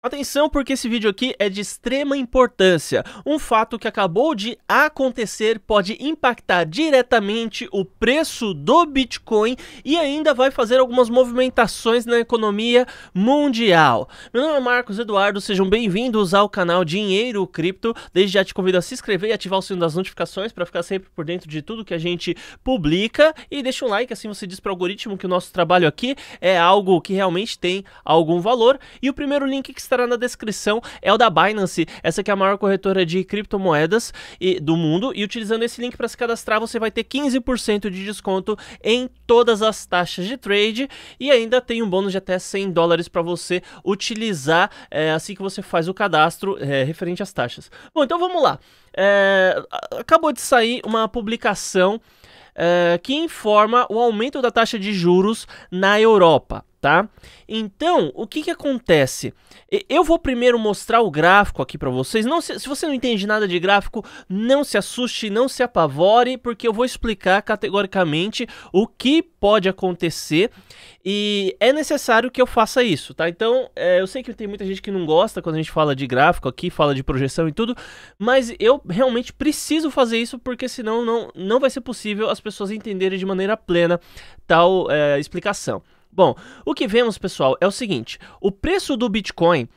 Atenção porque esse vídeo aqui é de extrema importância. Um fato que acabou de acontecer pode impactar diretamente o preço do Bitcoin e ainda vai fazer algumas movimentações na economia mundial. Meu nome é Marcos Eduardo, sejam bem-vindos ao canal Dinheiro Cripto. Desde já te convido a se inscrever e ativar o sino das notificações para ficar sempre por dentro de tudo que a gente publica e deixa um like assim você diz para o algoritmo que o nosso trabalho aqui é algo que realmente tem algum valor. E o primeiro link que estará na descrição é o da Binance, essa que é a maior corretora de criptomoedas e, do mundo. E utilizando esse link para se cadastrar, você vai ter 15% de desconto em todas as taxas de trade e ainda tem um bônus de até 100 dólares para você utilizar é, assim que você faz o cadastro é, referente às taxas. Bom, então vamos lá. É, acabou de sair uma publicação é, que informa o aumento da taxa de juros na Europa tá? Então, o que que acontece? Eu vou primeiro mostrar o gráfico aqui para vocês. Não se, se, você não entende nada de gráfico, não se assuste, não se apavore, porque eu vou explicar categoricamente o que pode acontecer e é necessário que eu faça isso, tá? Então, é, eu sei que tem muita gente que não gosta quando a gente fala de gráfico aqui, fala de projeção e tudo, mas eu realmente preciso fazer isso porque senão não, não vai ser possível as pessoas entenderem de maneira plena tal é, explicação. Bom, o que vemos, pessoal, é o seguinte: o preço do Bitcoin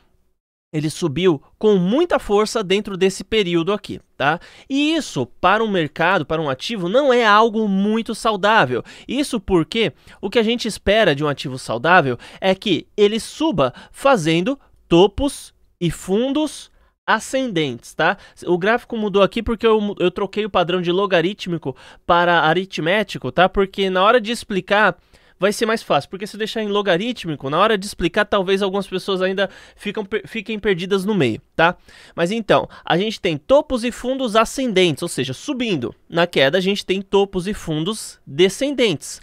ele subiu com muita força dentro desse período aqui, tá? E isso para um mercado, para um ativo, não é algo muito saudável. Isso porque o que a gente espera de um ativo saudável é que ele suba fazendo topos e fundos ascendentes, tá? O gráfico mudou aqui porque eu, eu troquei o padrão de logarítmico para aritmético, tá? Porque na hora de explicar vai ser mais fácil, porque se deixar em logarítmico, na hora de explicar, talvez algumas pessoas ainda ficam, fiquem perdidas no meio, tá? Mas então, a gente tem topos e fundos ascendentes, ou seja, subindo. Na queda, a gente tem topos e fundos descendentes.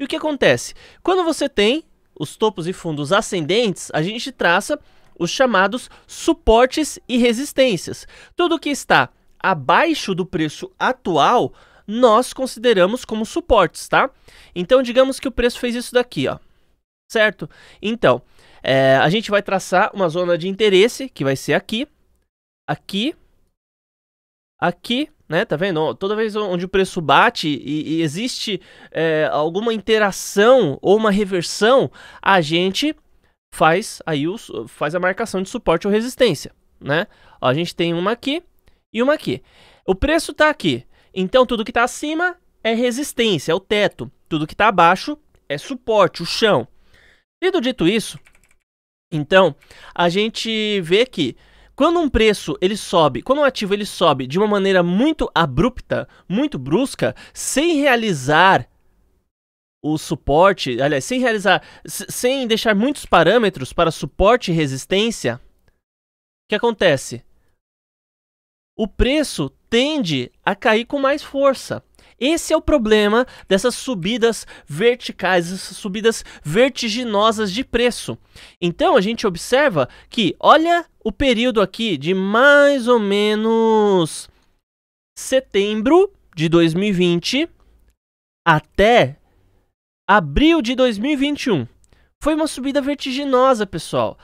E o que acontece? Quando você tem os topos e fundos ascendentes, a gente traça os chamados suportes e resistências. Tudo que está abaixo do preço atual nós consideramos como suportes, tá? Então, digamos que o preço fez isso daqui, ó. Certo? Então, é, a gente vai traçar uma zona de interesse, que vai ser aqui, aqui, aqui, né? Tá vendo? Toda vez onde o preço bate e, e existe é, alguma interação ou uma reversão, a gente faz aí o, faz a marcação de suporte ou resistência, né? Ó, a gente tem uma aqui e uma aqui. O preço tá aqui. Então tudo que está acima é resistência, é o teto. Tudo que está abaixo é suporte, o chão. Tendo dito isso, então a gente vê que quando um preço ele sobe, quando um ativo ele sobe de uma maneira muito abrupta, muito brusca, sem realizar o suporte, aliás, sem realizar, sem deixar muitos parâmetros para suporte e resistência, o que acontece? O preço tende a cair com mais força. Esse é o problema dessas subidas verticais, essas subidas vertiginosas de preço. Então a gente observa que, olha o período aqui de mais ou menos setembro de 2020 até abril de 2021. Foi uma subida vertiginosa, pessoal.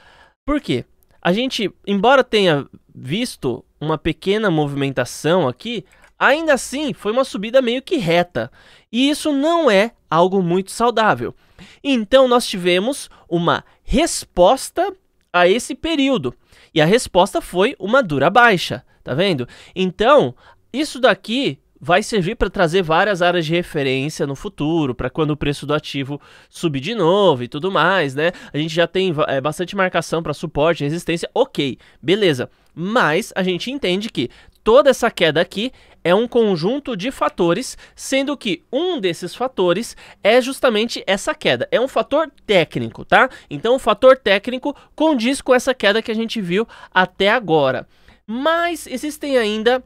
Por quê? A gente, embora tenha visto uma pequena movimentação aqui, ainda assim foi uma subida meio que reta. E isso não é algo muito saudável. Então nós tivemos uma resposta a esse período. E a resposta foi uma dura baixa, tá vendo? Então, isso daqui vai servir para trazer várias áreas de referência no futuro, para quando o preço do ativo subir de novo e tudo mais, né? A gente já tem é, bastante marcação para suporte, resistência, ok, beleza. Mas a gente entende que toda essa queda aqui é um conjunto de fatores, sendo que um desses fatores é justamente essa queda. É um fator técnico, tá? Então o fator técnico condiz com essa queda que a gente viu até agora. Mas existem ainda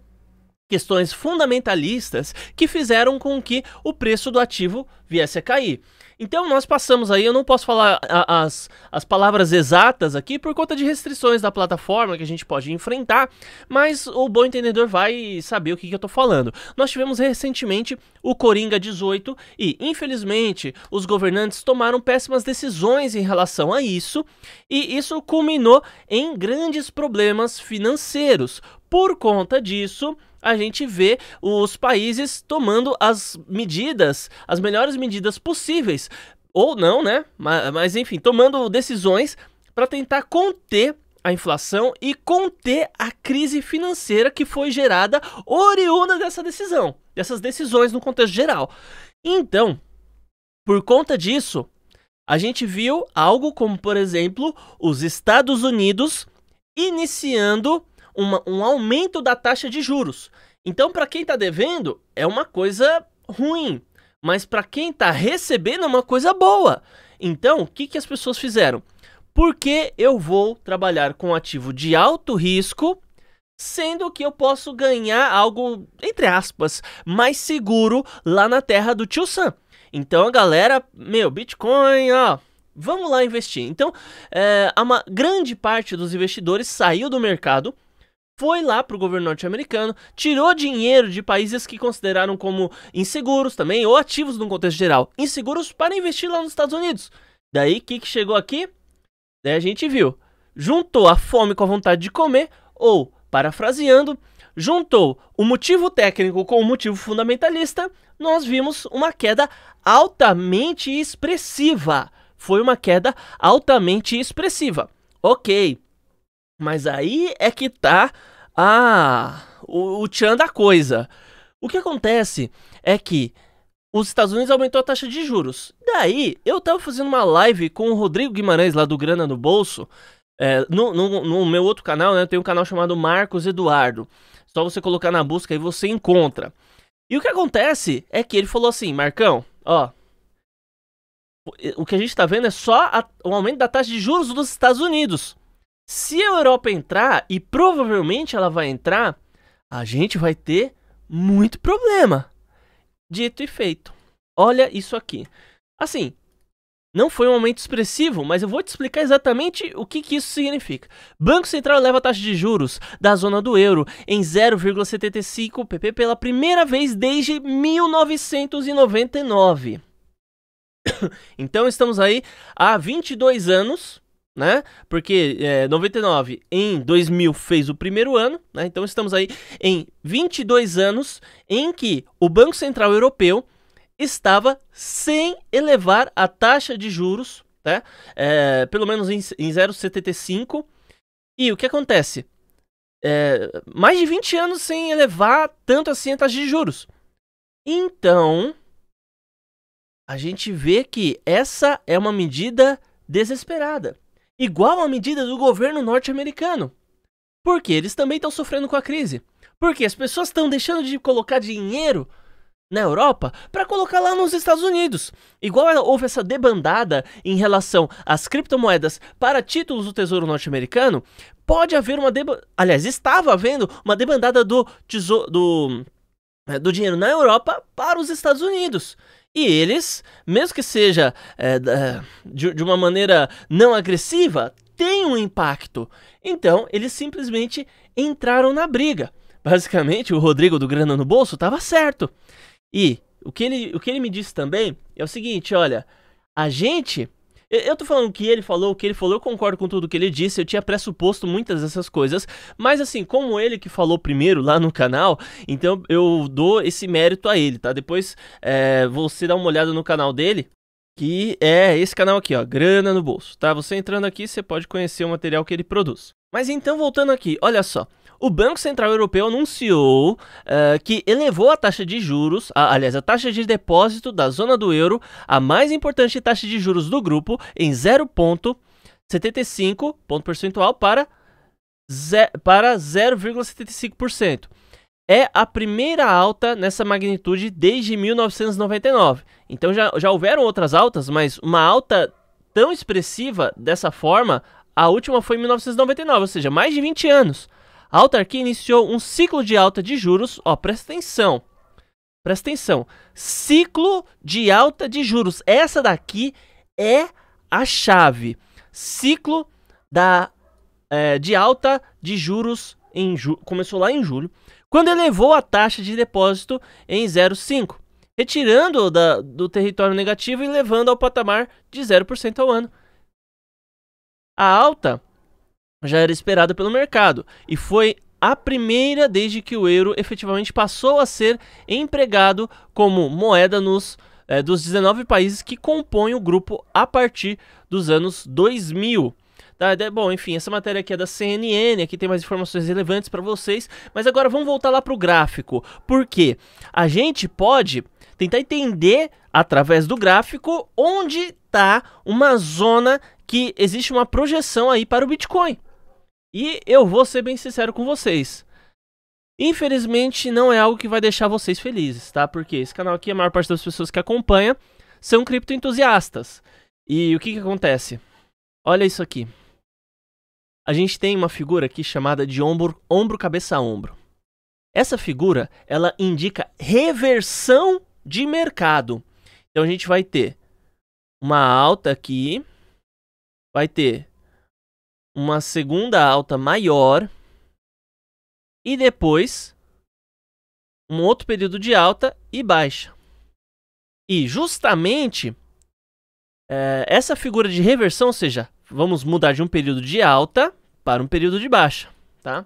questões fundamentalistas que fizeram com que o preço do ativo viesse a cair. Então nós passamos aí, eu não posso falar as, as palavras exatas aqui por conta de restrições da plataforma que a gente pode enfrentar, mas o bom entendedor vai saber o que, que eu estou falando. Nós tivemos recentemente o Coringa 18 e, infelizmente, os governantes tomaram péssimas decisões em relação a isso, e isso culminou em grandes problemas financeiros. Por conta disso, a gente vê os países tomando as medidas, as melhores medidas possíveis, ou não, né? Mas, mas enfim, tomando decisões para tentar conter a inflação e conter a crise financeira que foi gerada oriunda dessa decisão, dessas decisões no contexto geral. Então, por conta disso, a gente viu algo como, por exemplo, os Estados Unidos iniciando uma, um aumento da taxa de juros. Então, para quem está devendo, é uma coisa ruim, mas para quem está recebendo, é uma coisa boa. Então, o que, que as pessoas fizeram? Por que eu vou trabalhar com um ativo de alto risco, sendo que eu posso ganhar algo, entre aspas, mais seguro lá na terra do tio Sam? Então, a galera, meu, Bitcoin, ó, Vamos lá investir. Então, é, eh, uma grande parte dos investidores saiu do mercado foi lá para o governo norte-americano, tirou dinheiro de países que consideraram como inseguros também, ou ativos num contexto geral, inseguros para investir lá nos Estados Unidos. Daí, o que, que chegou aqui? Daí a gente viu. Juntou a fome com a vontade de comer, ou, parafraseando, juntou o motivo técnico com o motivo fundamentalista, nós vimos uma queda altamente expressiva. Foi uma queda altamente expressiva. Ok, mas aí é que tá a o, o tchan da coisa. O que acontece é que os Estados Unidos aumentou a taxa de juros. Daí, eu tava fazendo uma live com o Rodrigo Guimarães, lá do Grana no Bolso, é, no, no, no, meu outro canal, né? Tem um canal chamado Marcos Eduardo. Só você colocar na busca e você encontra. E o que acontece é que ele falou assim, Marcão, ó. O que a gente tá vendo é só a, o aumento da taxa de juros dos Estados Unidos. Se a Europa entrar, e provavelmente ela vai entrar, a gente vai ter muito problema. Dito e feito. Olha isso aqui. Assim, não foi um aumento expressivo, mas eu vou te explicar exatamente o que, que, isso significa. Banco Central leva a taxa de juros da zona do euro em 0,75 pp pela primeira vez desde 1999. Então estamos aí há 22 anos né? Porque é, 99 em 2000 fez o primeiro ano, né? Então estamos aí em 22 anos em que o Banco Central Europeu estava sem elevar a taxa de juros, né? É, pelo menos em, em 0,75. E o que acontece? É, mais de 20 anos sem elevar tanto assim a taxa de juros. Então, a gente vê que essa é uma medida desesperada igual à medida do governo norte-americano. Porque eles também estão sofrendo com a crise. Porque as pessoas estão deixando de colocar dinheiro na Europa para colocar lá nos Estados Unidos. Igual houve essa debandada em relação às criptomoedas para títulos do Tesouro Norte-Americano, pode haver uma debandada. Aliás, estava havendo uma debandada do tesouro. Do, eh, do dinheiro na Europa para os Estados Unidos. E eles, mesmo que seja é, de, de uma maneira não agressiva, têm um impacto. Então, eles simplesmente entraram na briga. Basicamente, o Rodrigo do Grana no Bolso estava certo. E o que, ele, o que ele me disse também é o seguinte: olha, a gente eu tô falando que ele falou, o que ele falou, eu concordo com tudo que ele disse, eu tinha pressuposto muitas dessas coisas, mas assim, como ele que falou primeiro lá no canal, então eu dou esse mérito a ele, tá? Depois é, você dá uma olhada no canal dele, que é esse canal aqui, ó, Grana no Bolso, tá? Você entrando aqui, você pode conhecer o material que ele produz. Mas então, voltando aqui, olha só. O Banco Central Europeu anunciou uh, que elevou a taxa de juros, a, aliás, a taxa de depósito da zona do euro, a mais importante taxa de juros do grupo, em 0,75 ponto percentual para, para 0,75%. É a primeira alta nessa magnitude desde 1999. Então já, já houveram outras altas, mas uma alta tão expressiva dessa forma a última foi em 1999, ou seja, mais de 20 anos. A autarquia iniciou um ciclo de alta de juros. Ó, presta atenção. Presta atenção. Ciclo de alta de juros. Essa daqui é a chave. Ciclo da, é, de alta de juros em ju começou lá em julho, quando elevou a taxa de depósito em 0,5, retirando da, do território negativo e levando ao patamar de 0% ao ano. A alta já era esperada pelo mercado e foi a primeira desde que o euro efetivamente passou a ser empregado como moeda nos é, dos 19 países que compõem o grupo a partir dos anos 2000. Tá? Bom, enfim, essa matéria aqui é da CNN, aqui tem mais informações relevantes para vocês. Mas agora vamos voltar lá para o gráfico. Por quê? A gente pode tentar entender, através do gráfico, onde está uma zona que existe uma projeção aí para o Bitcoin. E eu vou ser bem sincero com vocês. Infelizmente, não é algo que vai deixar vocês felizes, tá? Porque esse canal aqui, a maior parte das pessoas que acompanha são criptoentusiastas. E o que, que acontece? Olha isso aqui a gente tem uma figura aqui chamada de ombro, ombro cabeça ombro. Essa figura, ela indica reversão de mercado. Então a gente vai ter uma alta aqui, vai ter uma segunda alta maior e depois um outro período de alta e baixa. E justamente é, essa figura de reversão, ou seja, vamos mudar de um período de alta para um período de baixa, tá?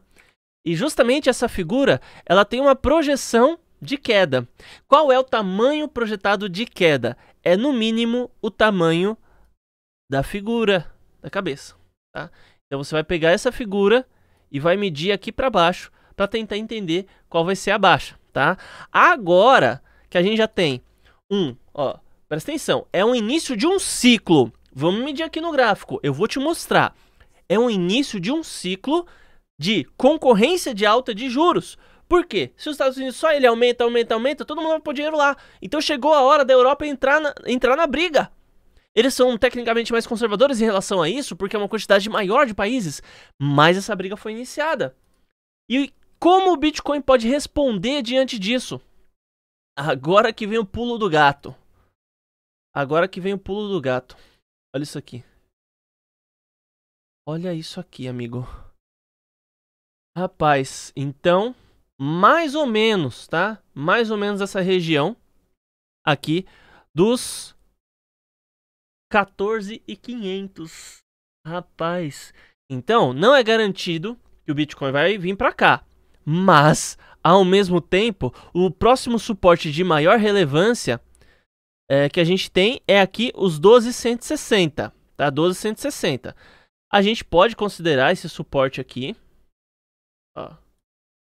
E justamente essa figura, ela tem uma projeção de queda. Qual é o tamanho projetado de queda? É no mínimo o tamanho da figura da cabeça, tá? Então você vai pegar essa figura e vai medir aqui para baixo para tentar entender qual vai ser a baixa, tá? Agora que a gente já tem um, ó, presta atenção, é o início de um ciclo. Vamos medir aqui no gráfico. Eu vou te mostrar. É um início de um ciclo de concorrência de alta de juros. Por quê? Se os Estados Unidos só ele aumenta, aumenta, aumenta, todo mundo vai pôr dinheiro lá. Então chegou a hora da Europa entrar na, entrar na briga. Eles são tecnicamente mais conservadores em relação a isso, porque é uma quantidade maior de países, mas essa briga foi iniciada. E como o Bitcoin pode responder diante disso? Agora que vem o pulo do gato. Agora que vem o pulo do gato. Olha isso aqui. Olha isso aqui, amigo. Rapaz, então, mais ou menos, tá? Mais ou menos essa região aqui dos 14,500. e Rapaz, então não é garantido que o Bitcoin vai vir para cá, mas ao mesmo tempo, o próximo suporte de maior relevância é, que a gente tem é aqui os 1260, tá? 1260. A gente pode considerar esse suporte aqui. Ó.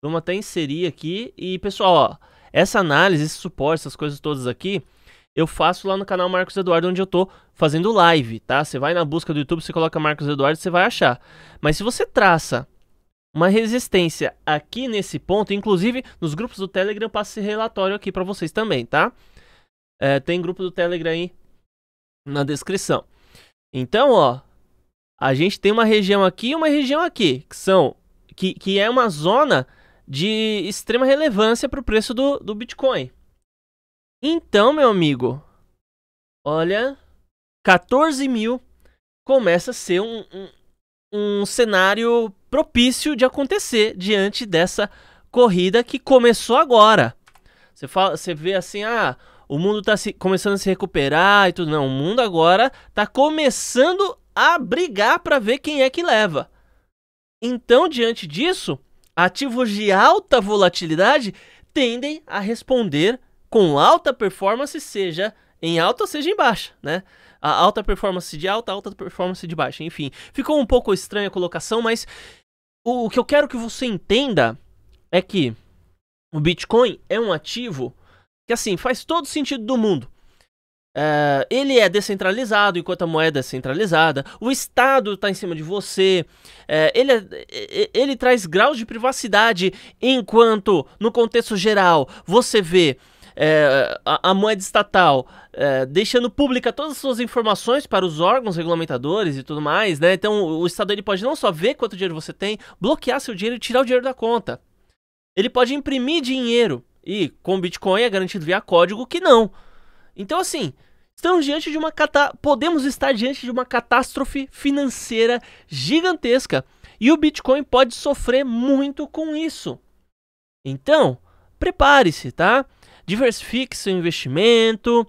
Vamos até inserir aqui. E, pessoal, ó, essa análise, esse suporte, essas coisas todas aqui, eu faço lá no canal Marcos Eduardo, onde eu tô fazendo live, tá? Você vai na busca do YouTube, você coloca Marcos Eduardo, você vai achar. Mas se você traça uma resistência aqui nesse ponto, inclusive nos grupos do Telegram, eu passo esse relatório aqui para vocês também, tá? É, tem grupo do Telegram aí na descrição. Então, ó, a gente tem uma região aqui e uma região aqui, que são que, que é uma zona de extrema relevância para o preço do, do Bitcoin. Então, meu amigo, olha, 14 mil começa a ser um, um, um cenário propício de acontecer diante dessa corrida que começou agora. Você, fala, você vê assim, ah, o mundo tá se, começando a se recuperar e tudo. Não, o mundo agora tá começando a brigar para ver quem é que leva. Então, diante disso, ativos de alta volatilidade tendem a responder com alta performance, seja em alta, seja em baixa, né? A alta performance de alta, alta performance de baixa, enfim. Ficou um pouco estranha a colocação, mas o, o que eu quero que você entenda é que o Bitcoin é um ativo que assim, faz todo sentido do mundo. É, ele é descentralizado enquanto a moeda é centralizada, o Estado está em cima de você, é, ele, é, ele traz graus de privacidade enquanto, no contexto geral, você vê é, a, a, moeda estatal é, deixando pública todas as suas informações para os órgãos regulamentadores e tudo mais, né? Então o Estado ele pode não só ver quanto dinheiro você tem, bloquear seu dinheiro e tirar o dinheiro da conta. Ele pode imprimir dinheiro e com Bitcoin é garantido via código que não. Então, assim, estamos diante de uma cata... podemos estar diante de uma catástrofe financeira gigantesca. E o Bitcoin pode sofrer muito com isso. Então, prepare-se, tá? Diversifique seu investimento.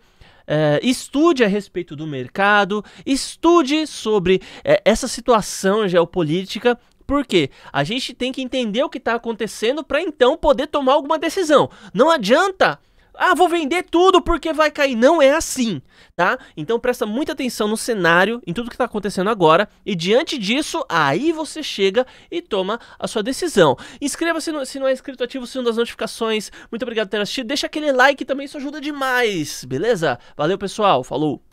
É, estude a respeito do mercado, estude sobre é, essa situação geopolítica por quê? A gente tem que entender o que está acontecendo para então poder tomar alguma decisão. Não adianta ah, vou vender tudo porque vai cair. Não é assim, tá? Então presta muita atenção no cenário, em tudo que está acontecendo agora, e diante disso, aí você chega e toma a sua decisão. Inscreva-se se não é inscrito, ativa o sino das notificações. Muito obrigado por ter assistido. Deixa aquele like também, isso ajuda demais, beleza? Valeu, pessoal. Falou!